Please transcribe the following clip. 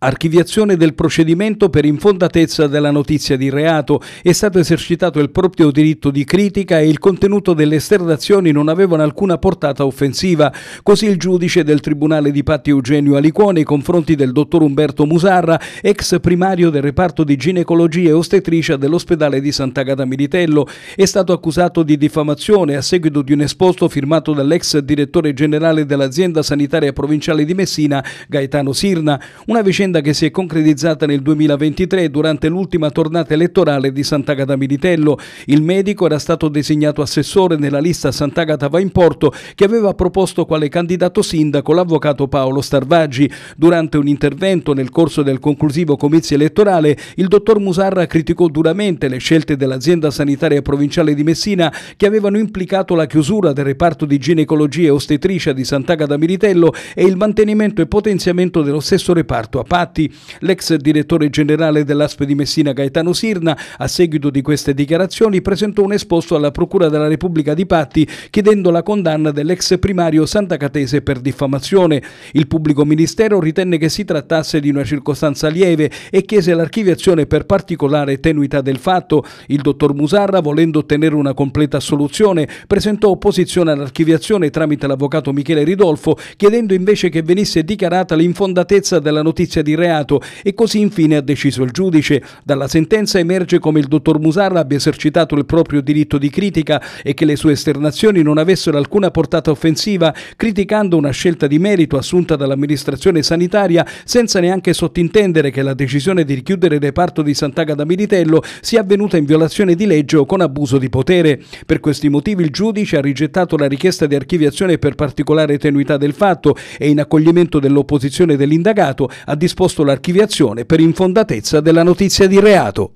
Archiviazione del procedimento per infondatezza della notizia di reato. È stato esercitato il proprio diritto di critica e il contenuto delle esternazioni non avevano alcuna portata offensiva. Così il giudice del Tribunale di Patti Eugenio Alicone nei confronti del dottor Umberto Musarra, ex primario del reparto di ginecologia e ostetricia dell'ospedale di Sant'Agata Militello, è stato accusato di diffamazione a seguito di un esposto firmato dall'ex direttore generale dell'azienda sanitaria provinciale di Messina, Gaetano Sirna. Una vicenda vicenda che si è concretizzata nel 2023 durante l'ultima tornata elettorale di Sant'Agata Militello. Il medico era stato designato assessore nella lista Sant'Agata Va in Porto che aveva proposto quale candidato sindaco l'avvocato Paolo Starvaggi. Durante un intervento nel corso del conclusivo comizio elettorale, il dottor Musarra criticò duramente le scelte dell'azienda sanitaria provinciale di Messina che avevano implicato la chiusura del reparto di ginecologia e ostetricia di Sant'Agata Militello e il mantenimento e potenziamento dello stesso reparto a Parma. Infatti l'ex direttore generale dell'ASP di Messina Gaetano Sirna, a seguito di queste dichiarazioni, presentò un esposto alla Procura della Repubblica di Patti chiedendo la condanna dell'ex primario Santa Catese per diffamazione. Il pubblico ministero ritenne che si trattasse di una circostanza lieve e chiese l'archiviazione per particolare tenuità del fatto. Il dottor Musarra, volendo ottenere una completa assoluzione, presentò opposizione all'archiviazione tramite l'avvocato Michele Ridolfo, chiedendo invece che venisse dichiarata l'infondatezza della notizia di di reato e così infine ha deciso il giudice. Dalla sentenza emerge come il dottor Musarra abbia esercitato il proprio diritto di critica e che le sue esternazioni non avessero alcuna portata offensiva, criticando una scelta di merito assunta dall'amministrazione sanitaria senza neanche sottintendere che la decisione di richiudere il reparto di Sant'Agata Militello sia avvenuta in violazione di legge o con abuso di potere. Per questi motivi il giudice ha rigettato la richiesta di archiviazione per particolare tenuità del fatto e in accoglimento dell'opposizione dell'indagato ha disposto disposto l'archiviazione per infondatezza della notizia di reato.